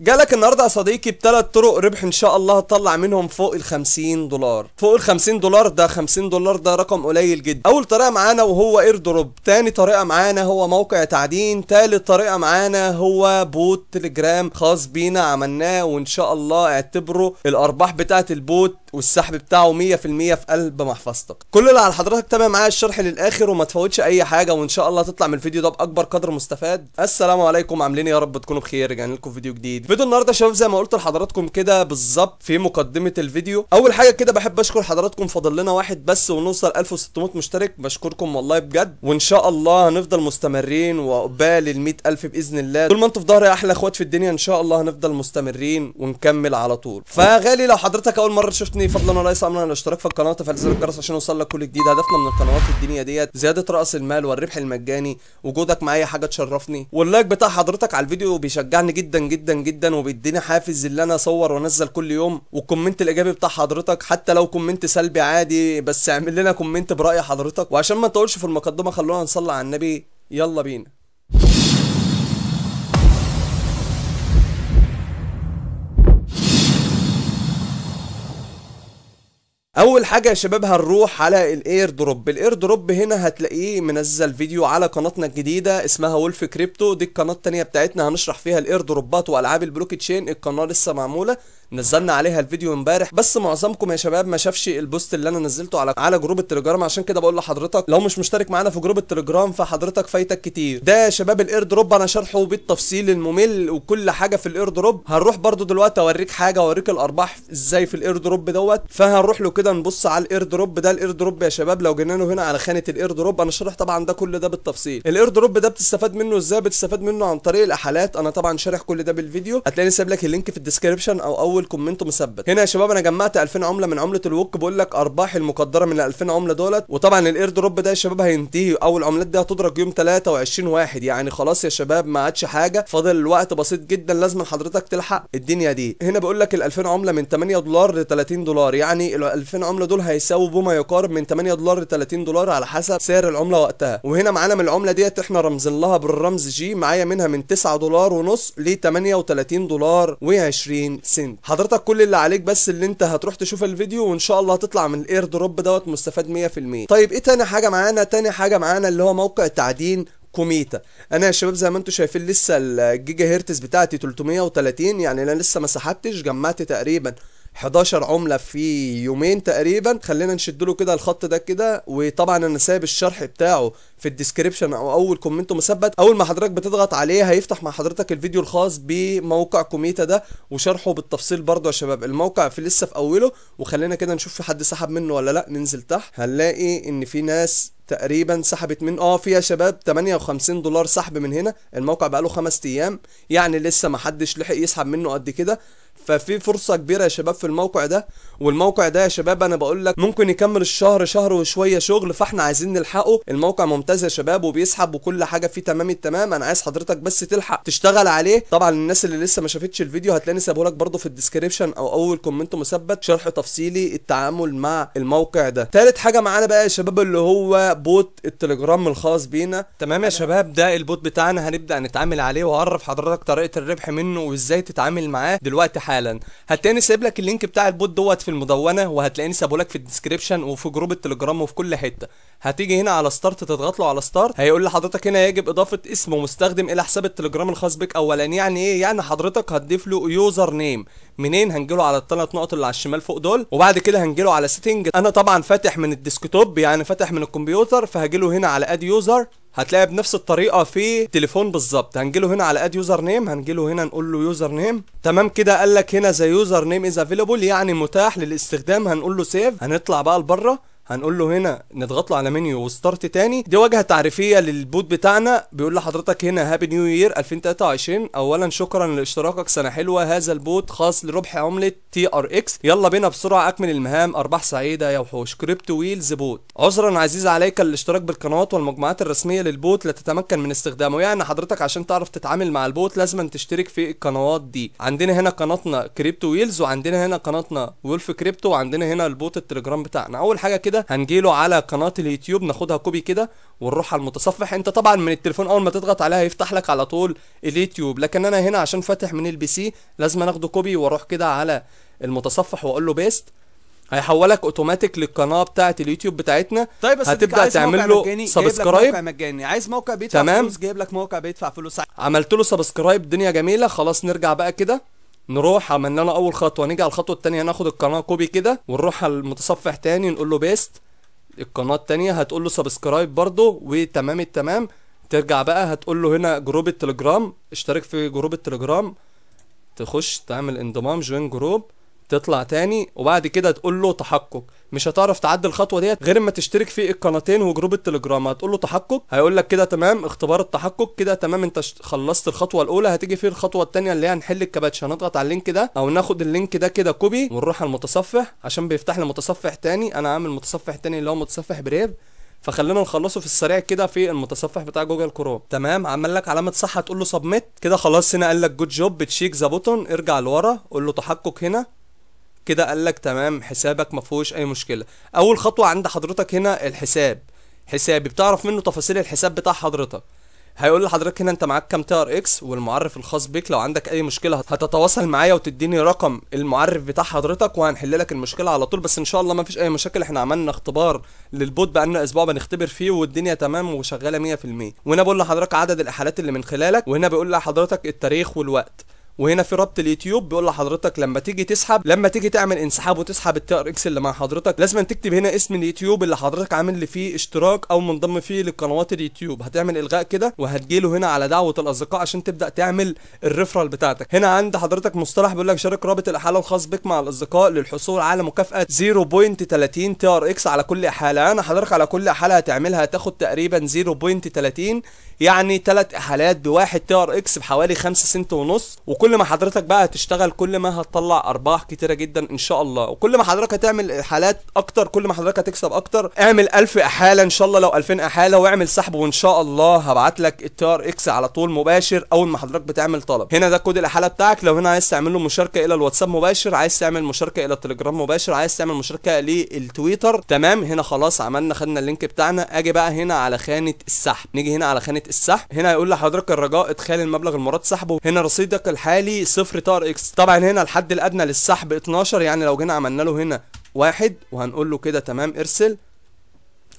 جالك النهارده يا صديقي بثلاث طرق ربح ان شاء الله هتطلع منهم فوق ال 50 دولار فوق ال 50 دولار ده 50 دولار ده رقم قليل جدا اول طريقه معانا وهو اير دروب تاني طريقه معانا هو موقع تعدين تالت طريقه معانا هو بوت تليجرام خاص بينا عملناه وان شاء الله اعتبره الارباح بتاعه البوت والسحب بتاعه 100% في قلب محفظتك كل اللي على حضرتك تابع معايا الشرح للاخر وما تفوتش اي حاجه وان شاء الله تطلع من الفيديو ده باكبر قدر مستفاد السلام عليكم عاملين إيه يا رب تكونوا بخير رجعنا لكم فيديو جديد فيديو النهارده يا شباب زي ما قلت لحضراتكم كده بالظبط في مقدمه الفيديو اول حاجه كده بحب اشكر حضراتكم فاضل لنا واحد بس ونوصل 1600 مشترك بشكركم والله بجد وان شاء الله هنفضل مستمرين وقبال ال 100000 باذن الله طول ما انتوا في ظهري احلى اخوات في الدنيا ان شاء الله هنفضل مستمرين ونكمل على طول فغالي لو حضرتك اول مره شفت عجبتني فضلا وليس امرا الاشتراك في القناه وتفعيل زر الجرس عشان يوصل لك كل جديد هدفنا من القنوات الدينيه ديت زياده راس المال والربح المجاني وجودك معايا حاجه تشرفني واللايك بتاع حضرتك على الفيديو بيشجعني جدا جدا جدا وبيديني حافز ان انا اصور وانزل كل يوم والكومنت الايجابي بتاع حضرتك حتى لو كومنت سلبي عادي بس اعمل لنا كومنت براي حضرتك وعشان ما نطولش في المقدمه خلونا نصلي على النبي يلا بينا اول حاجه يا شباب هنروح على الاير دروب الاير دروب هنا هتلاقيه منزل فيديو على قناتنا الجديده اسمها وولف كريبتو دي القناه التانية بتاعتنا هنشرح فيها الاير دروبات والعاب البلوك تشين القناه لسه معموله نزلنا عليها الفيديو امبارح بس معظمكم يا شباب ما شافش البوست اللي انا نزلته على على جروب التليجرام عشان كده بقول لحضرتك لو مش مشترك معانا في جروب التليجرام فحضرتك فايتك كتير ده يا شباب الاير دروب انا شارحه بالتفصيل الممل وكل حاجه في الاير دروب هنروح برده دلوقتي اوريك حاجه اوريك الارباح ازاي في الاير دروب دوت فهنروح له كده نبص على الاير دروب ده الاير دروب يا شباب لو جينا هنا على خانه الاير دروب انا شارح طبعا ده كل ده بالتفصيل الاير دروب ده بتستفاد منه ازاي بتستفاد منه عن طريق الاحالات انا طبعا شارح كل ده بالفيديو هتلاقيني سايب لك اللينك في الديسكربشن او اول اول كومنت مثبت هنا يا شباب انا جمعت 2000 عمله من عمله الوك بقول لك ارباحي المقدره من ال 2000 عمله دولت وطبعا الاير دروب ده يا شباب هينتهي او العملات دي هتدرج يوم 23 واحد يعني خلاص يا شباب ما عادش حاجه فاضل الوقت بسيط جدا لازم حضرتك تلحق الدنيا دي هنا بقول لك ال 2000 عمله من 8 دولار ل 30 دولار يعني ال 2000 عمله دول هيساووا بما يقارب من 8 دولار ل 30 دولار على حسب سعر العمله وقتها وهنا معانا من العمله ديت احنا رمزين لها بالرمز جي معايا منها من 9 دولار ونص ل 38 دولار و20 سنت حضرتك كل اللي عليك بس اللي انت هتروح تشوف الفيديو وان شاء الله هتطلع من الاير دروب دوت مستفاد 100% طيب ايه تاني حاجه معانا تاني حاجه معانا اللي هو موقع تعدين كوميتا انا يا شباب زي ما انتم شايفين لسه الجيجا هرتز بتاعتي 330 يعني انا لسه ما سحبتش جمعت تقريبا 11 عمله في يومين تقريبا خلينا نشد له كده الخط ده كده وطبعا انا سايب الشرح بتاعه في الديسكريبشن او اول كومنت مثبت اول ما حضرتك بتضغط عليه هيفتح مع حضرتك الفيديو الخاص بموقع كوميتا ده وشرحه بالتفصيل برضه يا شباب الموقع في لسه في اوله وخلينا كده نشوف في حد سحب منه ولا لا ننزل تحت هنلاقي ان في ناس تقريبا سحبت من اه في يا شباب 58 دولار سحب من هنا الموقع بقاله خمس ايام يعني لسه ما حدش لحق يسحب منه قد كده ففي فرصه كبيره يا شباب في الموقع ده والموقع ده يا شباب انا بقول لك ممكن يكمل الشهر شهر وشويه شغل فاحنا عايزين نلحقه الموقع ممتاز يا شباب وبيسحب وكل حاجه فيه تمام التمام انا عايز حضرتك بس تلحق تشتغل عليه طبعا الناس اللي لسه ما شافتش الفيديو هتلاقيني سايبه لك برده في الديسكريبشن او اول كومنت مثبت شرح تفصيلي التعامل مع الموقع ده ثالث حاجه معانا بقى يا شباب اللي هو بوت التليجرام الخاص بينا تمام يا شباب ده البوت بتاعنا هنبدا نتعامل عليه وهعرف حضرتك طريقه الربح منه وازاي تتعامل معاه دلوقتي حالا هتلاقيني سايب لك اللينك بتاع البوت دوت في المدونه وهتلاقيني سابه لك في الديسكريبشن وفي جروب التليجرام وفي كل حته هتيجي هنا على ستارت تضغط له على ستارت هيقول لحضرتك هنا يجب اضافه اسم مستخدم الى حساب التليجرام الخاص بك اولا يعني ايه يعني حضرتك هتضيف له يوزر نيم منين هنجيله على الثلاث نقط اللي على الشمال فوق دول وبعد كده هنجيله على سيتنج انا طبعا فاتح من الديسكتوب يعني فاتح من الكمبيوتر فهجيله هنا على اد يوزر هتلاقي بنفس الطريقه في تليفون بالظبط هنجيله هنا على اد يوزر نيم هنجيله هنا نقول له يوزر نيم تمام كده قال لك هنا ذا يوزر نيم از افيلابل يعني متاح للاستخدام هنقول له سيف هنطلع بقى لبره هنقول له هنا نضغط له على منيو وستارت تاني دي واجهه تعريفيه للبوت بتاعنا بيقول لحضرتك هنا هابي نيو يير 2023 اولا شكرا لاشتراكك سنه حلوه هذا البوت خاص لربح عمله تي ار اكس يلا بينا بسرعه اكمل المهام ارباح سعيده يا وحوش كريبتو ويلز بوت عذرا عزيز عليك الاشتراك بالقنوات والمجموعات الرسميه للبوت لتتمكن من استخدامه يعني حضرتك عشان تعرف تتعامل مع البوت لازم تشترك في القنوات دي عندنا هنا قناتنا كريبتو ويلز وعندنا هنا قناتنا وولف كريبتو وعندنا هنا البوت التليجرام بتاعنا اول حاجه كده كده هنجيله على قناه اليوتيوب ناخدها كوبي كده ونروح على المتصفح انت طبعا من التليفون اول ما تضغط عليها يفتح لك على طول اليوتيوب لكن انا هنا عشان فاتح من البي سي لازم اخده كوبي واروح كده على المتصفح واقول له بيست هيحولك اوتوماتيك للقناه بتاعه اليوتيوب بتاعتنا طيب بس هتبدا تعمل له سبسكرايب مجاني عايز موقع بيدفع تمام. فلوس جايب لك موقع بيدفع فلوس عملت له سبسكرايب دنيا جميله خلاص نرجع بقى كده نروح عملنا لنا اول خطوه نيجي على الخطوه الثانيه ناخد القناه كوبي كده ونروح على المتصفح ثاني نقول له بيست القناه الثانيه هتقول له سبسكرايب برده وتمام التمام ترجع بقى هتقول له هنا جروب التليجرام اشترك في جروب التليجرام تخش تعمل انضمام جوين جروب تطلع تاني وبعد كده تقول له تحقق مش هتعرف تعدي الخطوه ديت غير اما تشترك في القناتين وجروب التليجرام هتقول له تحقق هيقول لك كده تمام اختبار التحقق كده تمام انت خلصت الخطوه الاولى هتيجي في الخطوه الثانيه اللي هي هنحل الكباتش هنضغط على اللينك ده او ناخد اللينك ده كده كوبي ونروح على المتصفح عشان بيفتح لي متصفح تاني انا عامل متصفح تاني اللي هو متصفح بريف فخلينا نخلصه في السريع كده في المتصفح بتاع جوجل كروم تمام عمل لك علامه صح هتقول له سبميت كده خلاص هنا قال لك جود جوب تشيك ذا بوتون ارجع لورا قول له تحقق هنا كده قال لك تمام حسابك ما فيهوش اي مشكله اول خطوه عند حضرتك هنا الحساب حسابي بتعرف منه تفاصيل الحساب بتاع حضرتك هيقول لحضرتك هنا انت معاك كام تي ار اكس والمعرف الخاص بيك لو عندك اي مشكله هتتواصل معايا وتديني رقم المعرف بتاع حضرتك وهنحل لك المشكله على طول بس ان شاء الله ما فيش اي مشاكل احنا عملنا اختبار للبوت بقالنا اسبوع بنختبر فيه والدنيا تمام وشغاله 100% وهنا بقول لحضرتك عدد الاحالات اللي من خلالك وهنا بيقول لحضرتك التاريخ والوقت وهنا في رابط اليوتيوب بيقول لحضرتك لما تيجي تسحب لما تيجي تعمل انسحاب وتسحب التار اكس اللي مع حضرتك لازم تكتب هنا اسم اليوتيوب اللي حضرتك عامل فيه اشتراك او منضم فيه لقنوات اليوتيوب هتعمل الغاء كده وهتجيله هنا على دعوه الاصدقاء عشان تبدا تعمل الريفرال بتاعتك هنا عند حضرتك مصطلح بيقول لك شارك رابط الاحاله الخاص بك مع الاصدقاء للحصول على مكافاه 0.30 تي ار اكس على كل احاله انا حضرتك على كل احاله هتعملها هتاخد تقريبا 0.30 يعني ثلاث احالات بواحد تي ار اكس بحوالي 5 سنت ونص وكل كل ما حضرتك بقى هتشتغل كل ما هتطلع ارباح كتيره جدا ان شاء الله وكل ما حضرتك هتعمل حالات اكتر كل ما حضرتك هتكسب اكتر اعمل 1000 احاله ان شاء الله لو 2000 احاله واعمل سحب وان شاء الله هبعت لك التار اكس على طول مباشر اول ما حضرتك بتعمل طلب هنا ده كود الاحاله بتاعك لو هنا عايز تعمل له مشاركه الى الواتساب مباشر عايز تعمل مشاركه الى التليجرام مباشر عايز تعمل مشاركه للتويتر تمام هنا خلاص عملنا خدنا اللينك بتاعنا اجي بقى هنا على خانه السحب نيجي هنا على خانه السحب هنا هيقول لحضرتك الرجاء ادخال المبلغ المراد سحبه هنا رصيدك الحالي عالي صفر تار اكس طبعا هنا الحد الادنى للسحب 12 يعني لو جينا عملنا له هنا واحد وهنقول له كده تمام ارسل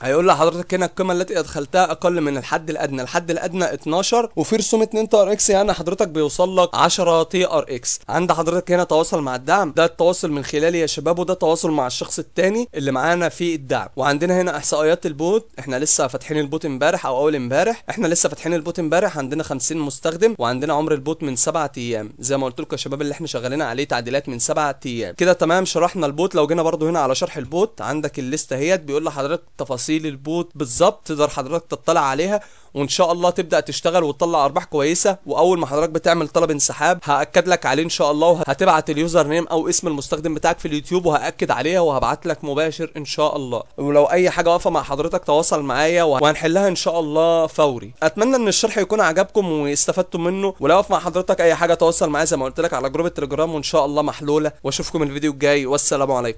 هيقول لحضرتك هنا القيمه التي ادخلتها اقل من الحد الادنى الحد الادنى 12 وفي رسوم 2 تي ار اكس يعني حضرتك بيوصل لك 10 تي ار اكس عند حضرتك هنا تواصل مع الدعم ده التواصل من خلالي يا شباب وده تواصل مع الشخص الثاني اللي معانا في الدعم وعندنا هنا احصائيات البوت احنا لسه فاتحين البوت امبارح او اول امبارح احنا لسه فاتحين البوت امبارح عندنا 50 مستخدم وعندنا عمر البوت من 7 ايام زي ما قلت لكم يا شباب اللي احنا شغالين عليه تعديلات من 7 ايام كده تمام شرحنا البوت لو جينا برده هنا على شرح البوت عندك الليسته اهيت بيقول لحضرتك تفاصيل تفاصيل البوت بالظبط تقدر حضرتك تطلع عليها وان شاء الله تبدا تشتغل وتطلع ارباح كويسه واول ما حضرتك بتعمل طلب انسحاب هاكد لك عليه ان شاء الله وهتبعت اليوزر نيم او اسم المستخدم بتاعك في اليوتيوب وهاكد عليها وهبعت لك مباشر ان شاء الله ولو اي حاجه واقفه مع حضرتك تواصل معايا وهنحلها ان شاء الله فوري اتمنى ان الشرح يكون عجبكم واستفدتم منه ولو واقف مع حضرتك اي حاجه تواصل معايا زي ما قلت لك على جروب التليجرام وان شاء الله محلوله واشوفكم الفيديو الجاي والسلام عليكم